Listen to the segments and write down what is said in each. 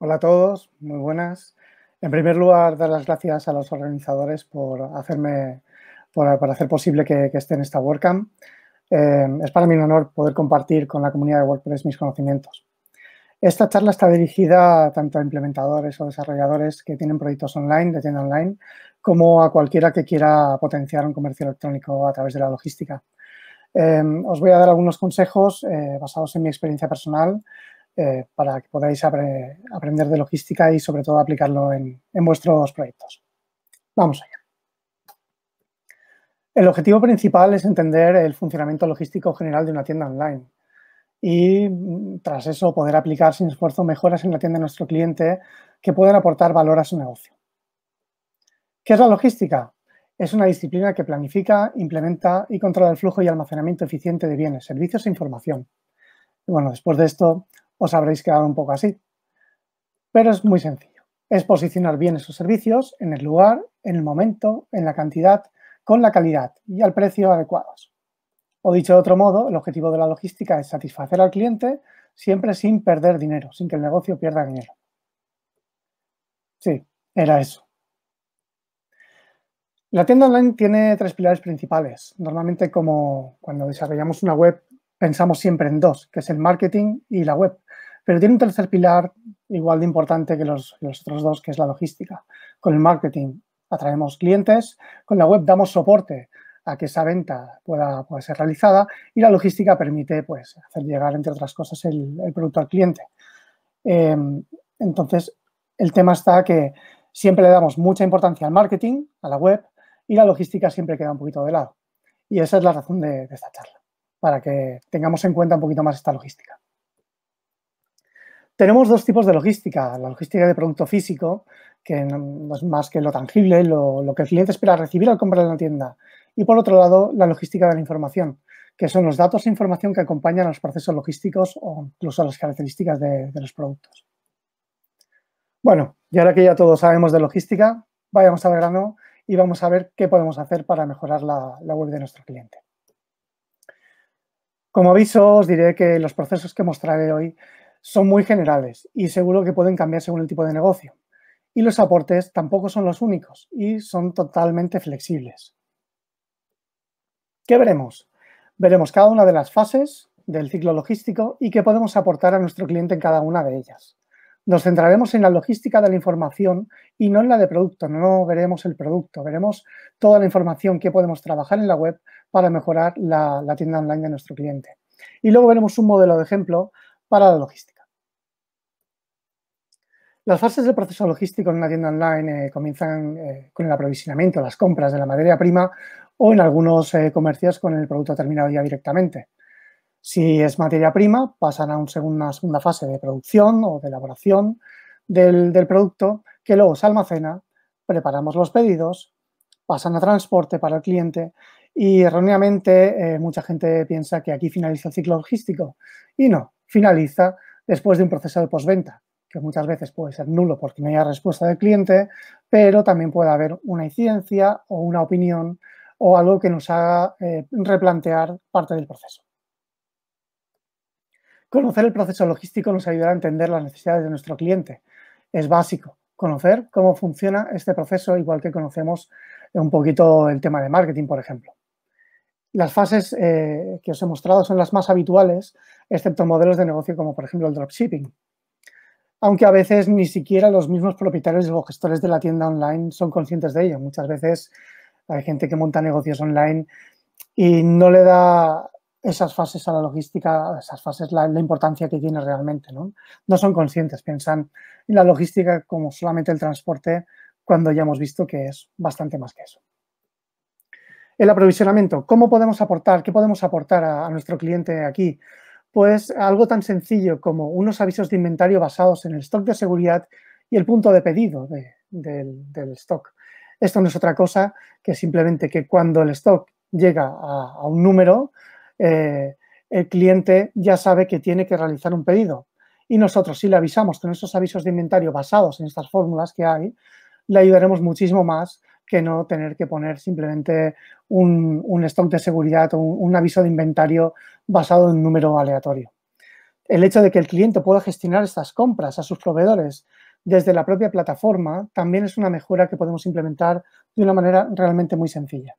Hola a todos, muy buenas. En primer lugar, dar las gracias a los organizadores por hacerme, por, hacer posible que, esté en esta WordCamp. Eh, es para mí un honor poder compartir con la comunidad de WordPress mis conocimientos. Esta charla está dirigida tanto a implementadores o desarrolladores que tienen proyectos online, de tienda online, como a cualquiera que quiera potenciar un comercio electrónico a través de la logística. Eh, os voy a dar algunos consejos eh, basados en mi experiencia personal eh, para que podáis aprender de logística y sobre todo aplicarlo en, en vuestros proyectos. Vamos allá. El objetivo principal es entender el funcionamiento logístico general de una tienda online y mm, tras eso poder aplicar sin esfuerzo mejoras en la tienda de nuestro cliente que puedan aportar valor a su negocio. ¿Qué es la logística? Es una disciplina que planifica, implementa y controla el flujo y almacenamiento eficiente de bienes, servicios e información. bueno, después de esto os habréis quedado un poco así. Pero es muy sencillo. Es posicionar bien esos servicios en el lugar, en el momento, en la cantidad, con la calidad y al precio adecuados. O dicho de otro modo, el objetivo de la logística es satisfacer al cliente siempre sin perder dinero, sin que el negocio pierda dinero. Sí, era eso. La tienda online tiene tres pilares principales. Normalmente como cuando desarrollamos una web pensamos siempre en dos, que es el marketing y la web. Pero tiene un tercer pilar igual de importante que los, otros dos, que es la logística. Con el marketing atraemos clientes, con la web damos soporte a que esa venta pueda, ser realizada y la logística permite pues, hacer llegar, entre otras cosas, el, producto al cliente. Em, entonces, el tema está que siempre le damos mucha importancia al marketing, a la web, y la logística siempre queda un poquito de lado. Y esa es la razón de esta charla, para que tengamos en cuenta un poquito más esta logística. Tenemos dos tipos de logística. La logística de producto físico, que no es más que lo tangible, lo, que el cliente espera recibir al comprar en la tienda. Y por otro lado, la logística de la información, que son los datos e información que acompañan a los procesos logísticos o incluso a las características de, los productos. Bueno, y ahora que ya todos sabemos de logística, vayamos al grano y vamos a ver qué podemos hacer para mejorar la, la web de nuestro cliente. Como aviso, os diré que los procesos que mostraré hoy son muy generales y seguro que pueden cambiar según el tipo de negocio. Y los aportes tampoco son los únicos y son totalmente flexibles. ¿Qué veremos? Veremos cada una de las fases del ciclo logístico y qué podemos aportar a nuestro cliente en cada una de ellas. Nos centraremos en la logística de la información y no en la de producto, no veremos el producto, veremos toda la información que podemos trabajar en la web para mejorar la, tienda online de nuestro cliente. Y luego veremos un modelo de ejemplo para la logística. Las fases del proceso logístico en una tienda online eh, comienzan eh, con el aprovisionamiento, las compras de la materia prima o en algunos eh, comercios con el producto terminado ya directamente. Si es materia prima, pasan a una segunda fase de producción o de elaboración del, producto que luego se almacena, preparamos los pedidos, pasan a transporte para el cliente y erróneamente mucha gente piensa que aquí finaliza el ciclo logístico y no finaliza después de un proceso de postventa, que muchas veces puede ser nulo porque no haya respuesta del cliente, pero también puede haber una incidencia o una opinión o algo que nos haga eh, replantear parte del proceso. Conocer el proceso logístico nos ayudará a entender las necesidades de nuestro cliente. Es básico conocer cómo funciona este proceso, igual que conocemos un poquito el tema de marketing, por ejemplo. Las fases eh, que os he mostrado son las más habituales, excepto modelos de negocio como por ejemplo el dropshipping. Aunque a veces ni siquiera los mismos propietarios o gestores de la tienda online son conscientes de ello. Muchas veces hay gente que monta negocios online y no le da esas fases a la logística, esas fases, la, la importancia que tiene realmente. ¿no? no son conscientes, piensan en la logística como solamente el transporte, cuando ya hemos visto que es bastante más que eso. El aprovisionamiento, ¿cómo podemos aportar? ¿Qué podemos aportar a, nuestro cliente aquí? Pues algo tan sencillo como unos avisos de inventario basados en el stock de seguridad y el punto de pedido del, stock. Esto no es otra cosa que simplemente que cuando el stock llega a, un número, eh, el cliente ya sabe que tiene que realizar un pedido. Y nosotros, si le avisamos con esos avisos de inventario basados en estas fórmulas que hay, le ayudaremos muchísimo más que no tener que poner simplemente un, un stock de seguridad o un, aviso de inventario basado en un número aleatorio. El hecho de que el cliente pueda gestionar estas compras a sus proveedores desde la propia plataforma también es una mejora que podemos implementar de una manera realmente muy sencilla.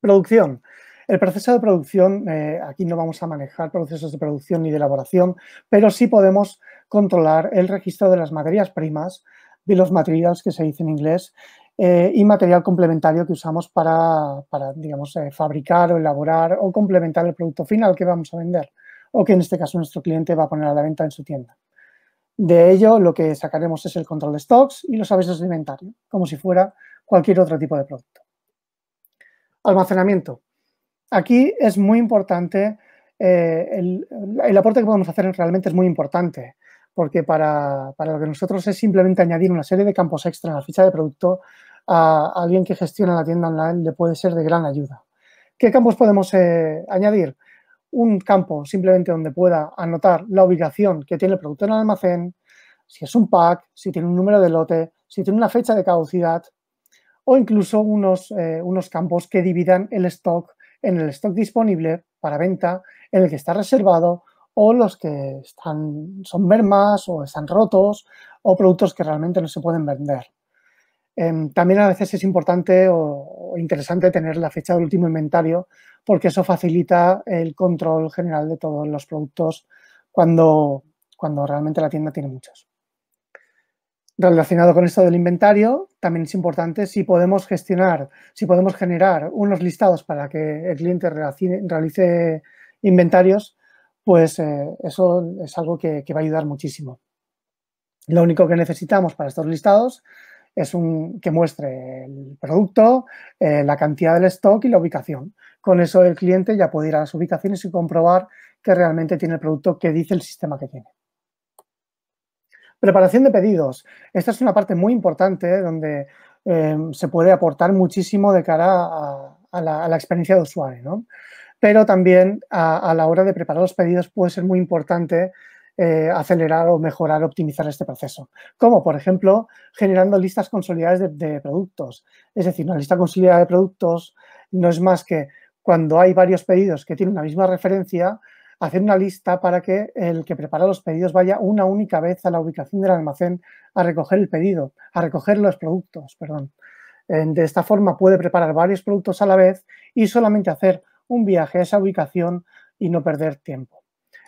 Producción. El proceso de producción, eh, aquí no vamos a manejar procesos de producción ni de elaboración, pero sí podemos controlar el registro de las materias primas y los materiales que se dice en inglés eh, y material complementario que usamos para, digamos, eh, fabricar o elaborar o complementar el producto final que vamos a vender o que en este caso nuestro cliente va a poner a la venta en su tienda. De ello, lo que sacaremos es el control de stocks y los avisos de inventario, como si fuera cualquier otro tipo de producto. Almacenamiento. Aquí es muy importante, eh, el, el, aporte que podemos hacer realmente es muy importante porque para, lo que nosotros es simplemente añadir una serie de campos extra en la ficha de producto a, alguien que gestiona la tienda online le puede ser de gran ayuda. ¿Qué campos podemos eh, añadir? Un campo simplemente donde pueda anotar la ubicación que tiene el producto en el almacén, si es un pack, si tiene un número de lote, si tiene una fecha de caducidad o incluso unos eh, campos que dividan el stock en el stock disponible para venta, en el que está reservado o los que son mermas o están rotos o productos que realmente no se pueden vender. Em, también a veces es importante o, interesante tener la fecha del último inventario porque eso facilita el control general de todos los productos cuando, cuando realmente la tienda tiene muchos. Relacionado con esto del inventario, también es importante si podemos gestionar, si podemos generar unos listados para que el cliente realice inventarios, pues eh, eso es algo que, va a ayudar muchísimo. Lo único que necesitamos para estos listados es un, que muestre el producto, eh, la cantidad del stock y la ubicación. Con eso el cliente ya puede ir a las ubicaciones y comprobar que realmente tiene el producto que dice el sistema que tiene. Preparación de pedidos. Esta es una parte muy importante donde eh, se puede aportar muchísimo de cara a, la, experiencia de usuario pero también a, la hora de preparar los pedidos puede ser muy importante eh, acelerar o mejorar, optimizar este proceso. Como, por ejemplo, generando listas consolidadas de, productos. Es decir, una lista consolidada de productos no es más que cuando hay varios pedidos que tienen una misma referencia, hacer una lista para que el que prepara los pedidos vaya una única vez a la ubicación del almacén a recoger el pedido, a recoger los productos, perdón. Eh, de esta forma puede preparar varios productos a la vez y solamente hacer un viaje a esa ubicación y no perder tiempo.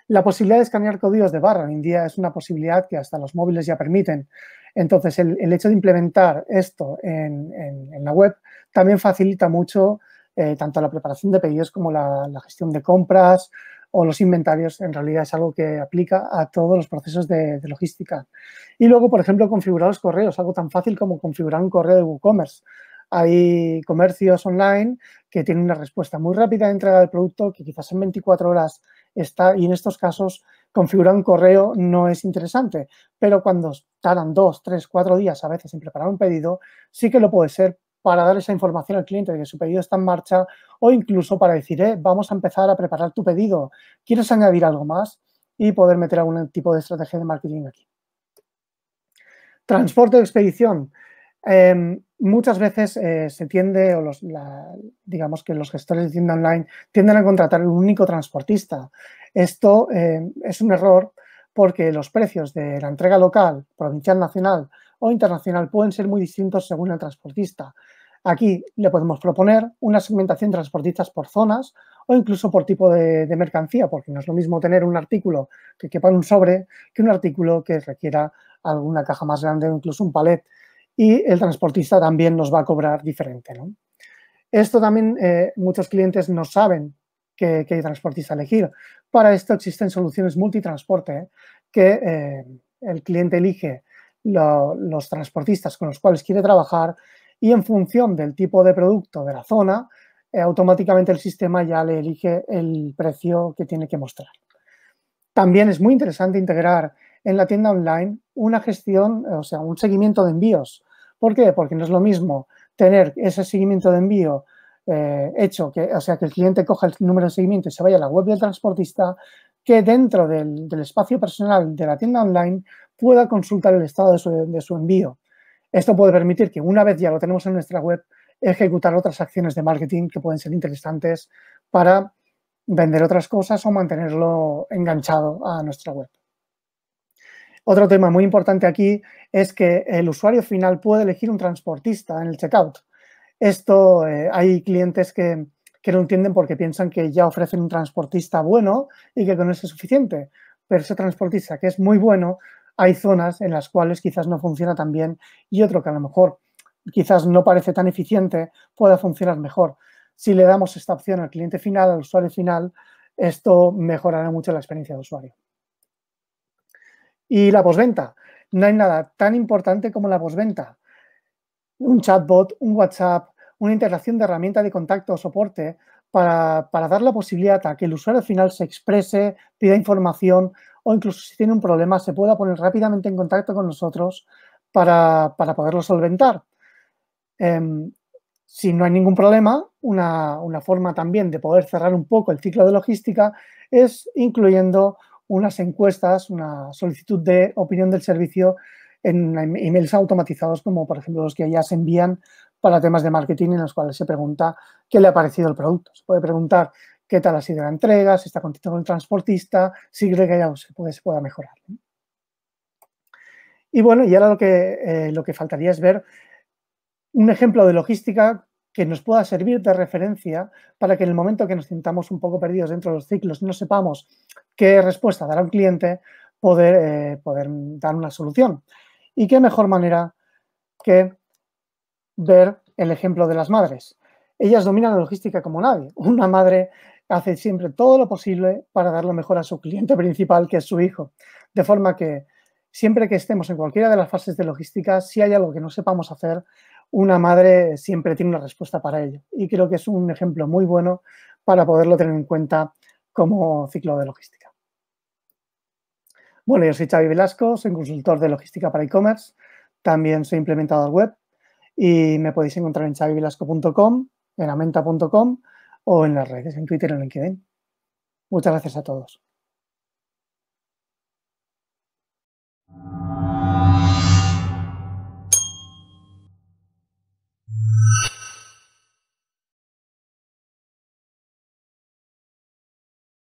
La posibilidad de escanear códigos de barra en día es una posibilidad que hasta los móviles ya permiten. Entonces, el, hecho de implementar esto en, la web también facilita mucho eh, tanto la preparación de pedidos como la, gestión de compras o los inventarios. En realidad es algo que aplica a todos los procesos de, de logística. Y luego, por ejemplo, configurar los correos, algo tan fácil como configurar un correo de WooCommerce. Hay comercios online que tienen una respuesta muy rápida de entrega del producto, que quizás en 24 horas está, y en estos casos configurar un correo no es interesante, pero cuando tardan dos, tres, cuatro días a veces en preparar un pedido, sí que lo puede ser para dar esa información al cliente de que su pedido está en marcha o incluso para decir, eh, vamos a empezar a preparar tu pedido, ¿quieres añadir algo más? Y poder meter algún tipo de estrategia de marketing aquí. Transporte de expedición. Em, muchas veces eh, se tiende, o digamos que los gestores de tienda online tienden a contratar un único transportista. Esto em, es un error porque los precios de la entrega local, provincial, nacional o internacional pueden ser muy distintos según el transportista. Aquí le podemos proponer una segmentación de transportistas por zonas o incluso por tipo de, de, mercancía, porque no es lo mismo tener un artículo que quepa en un sobre que un artículo que requiera alguna caja más grande o incluso un palet y el transportista también nos va a cobrar diferente. ¿no? Esto también eh, muchos clientes no saben qué, transportista elegir. Para esto existen soluciones multitransporte ¿eh? que eh, el cliente elige los transportistas con los cuales quiere trabajar y en función del tipo de producto de la zona, automáticamente el sistema ya le elige el precio que tiene que mostrar. También es muy interesante integrar en la tienda online una gestión, eh, o sea, un seguimiento de envíos. ¿Por qué? Porque no es lo mismo tener ese seguimiento de envío eh, hecho, que, o sea, que el cliente coja el número de seguimiento y se vaya a la web del transportista, que dentro del, espacio personal de la tienda online pueda consultar el estado de su envío. Esto puede permitir que una vez ya lo tenemos en nuestra web, ejecutar otras acciones de marketing que pueden ser interesantes para vender otras cosas o mantenerlo enganchado a nuestra web. Otro tema muy importante aquí es que el usuario final puede elegir un transportista en el checkout. Esto eh, hay clientes que, que no entienden porque piensan que ya ofrecen un transportista bueno y que con eso es suficiente. Pero ese transportista que es muy bueno, hay zonas en las cuales quizás no funciona tan bien y otro que a lo mejor quizás no parece tan eficiente pueda funcionar mejor. Si le damos esta opción al cliente final, al usuario final, esto mejorará mucho la experiencia de usuario. Y la posventa. No hay nada tan importante como la posventa. Un chatbot, un WhatsApp, una integración de herramienta de contacto o soporte para, dar la posibilidad a que el usuario final se exprese, pida información o incluso si tiene un problema se pueda poner rápidamente en contacto con nosotros para, poderlo solventar. Em, si no hay ningún problema, una, una, forma también de poder cerrar un poco el ciclo de logística es incluyendo unas encuestas, una solicitud de opinión del servicio en emails automatizados, como por ejemplo los que ya se envían para temas de marketing, en los cuales se pregunta qué le ha parecido el producto. Se puede preguntar qué tal ha sido la entrega, si está contento con el transportista, si cree que ya se, puede, pueda mejorar. Y bueno, y ahora lo que, eh, lo que faltaría es ver un ejemplo de logística que nos pueda servir de referencia para que en el momento que nos sintamos un poco perdidos dentro de los ciclos, no sepamos qué respuesta dar a un cliente, poder, eh, poder dar una solución. ¿Y qué mejor manera que ver el ejemplo de las madres? Ellas dominan la logística como nadie. Una madre hace siempre todo lo posible para dar lo mejor a su cliente principal, que es su hijo. De forma que siempre que estemos en cualquiera de las fases de logística, si hay algo que no sepamos hacer, una madre siempre tiene una respuesta para ello. Y creo que es un ejemplo muy bueno para poderlo tener en cuenta como ciclo de logística. Bueno, yo soy Xavi Velasco, soy consultor de logística para e-commerce, también soy implementador web y me podéis encontrar en xavivelasco.com, en amenta.com o en las redes, en Twitter o en LinkedIn. Muchas gracias a todos.